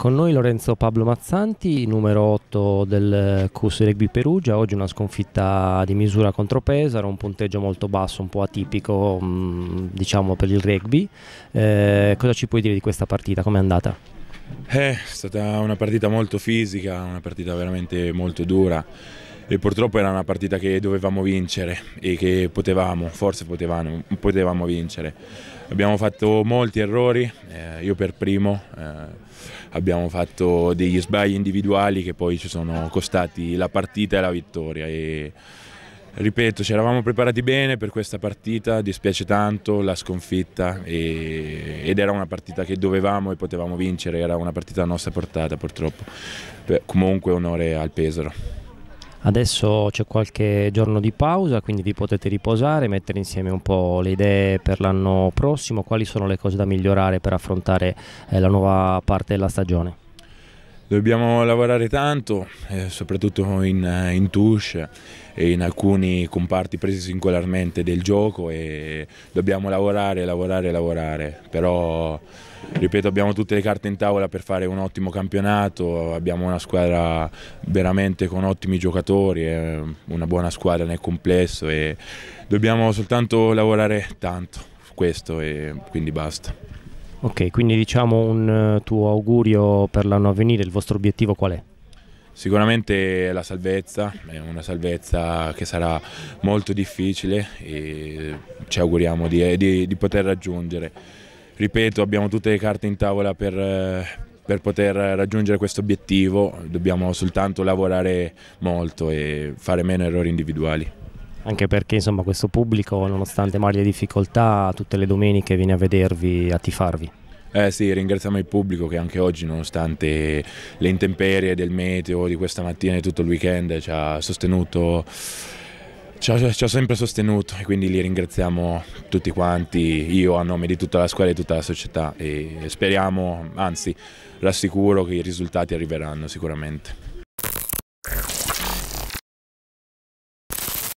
Con noi Lorenzo Pablo Mazzanti, numero 8 del Cus Rugby Perugia, oggi una sconfitta di misura contro Pesaro, un punteggio molto basso, un po' atipico mm, diciamo, per il rugby. Eh, cosa ci puoi dire di questa partita? Com'è andata? Eh, è stata una partita molto fisica, una partita veramente molto dura e purtroppo era una partita che dovevamo vincere e che potevamo, forse potevamo, potevamo vincere. Abbiamo fatto molti errori, eh, io per primo, eh, abbiamo fatto degli sbagli individuali che poi ci sono costati la partita e la vittoria. E, ripeto, ci eravamo preparati bene per questa partita, dispiace tanto la sconfitta e, ed era una partita che dovevamo e potevamo vincere, era una partita a nostra portata purtroppo. Beh, comunque onore al Pesaro. Adesso c'è qualche giorno di pausa, quindi vi potete riposare, mettere insieme un po' le idee per l'anno prossimo, quali sono le cose da migliorare per affrontare eh, la nuova parte della stagione. Dobbiamo lavorare tanto, eh, soprattutto in, eh, in, touche e in alcuni comparti presi singolarmente del gioco e dobbiamo lavorare, lavorare, lavorare, però ripeto abbiamo tutte le carte in tavola per fare un ottimo campionato, abbiamo una squadra veramente con ottimi giocatori, eh, una buona squadra nel complesso e dobbiamo soltanto lavorare tanto, questo e quindi basta. Ok, quindi diciamo un eh, tuo augurio per l'anno a venire, il vostro obiettivo qual è? Sicuramente la salvezza, è una salvezza che sarà molto difficile e ci auguriamo di, eh, di, di poter raggiungere. Ripeto, abbiamo tutte le carte in tavola per, eh, per poter raggiungere questo obiettivo dobbiamo soltanto lavorare molto e fare meno errori individuali anche perché insomma, questo pubblico, nonostante magari le difficoltà, tutte le domeniche viene a vedervi, a tifarvi. Eh sì, ringraziamo il pubblico che anche oggi, nonostante le intemperie del meteo di questa mattina e tutto il weekend, ci ha sostenuto ci ha, ci ha, sempre sostenuto e quindi li ringraziamo tutti quanti, io a nome di tutta la squadra e di tutta la società e speriamo, anzi rassicuro che i risultati arriveranno sicuramente.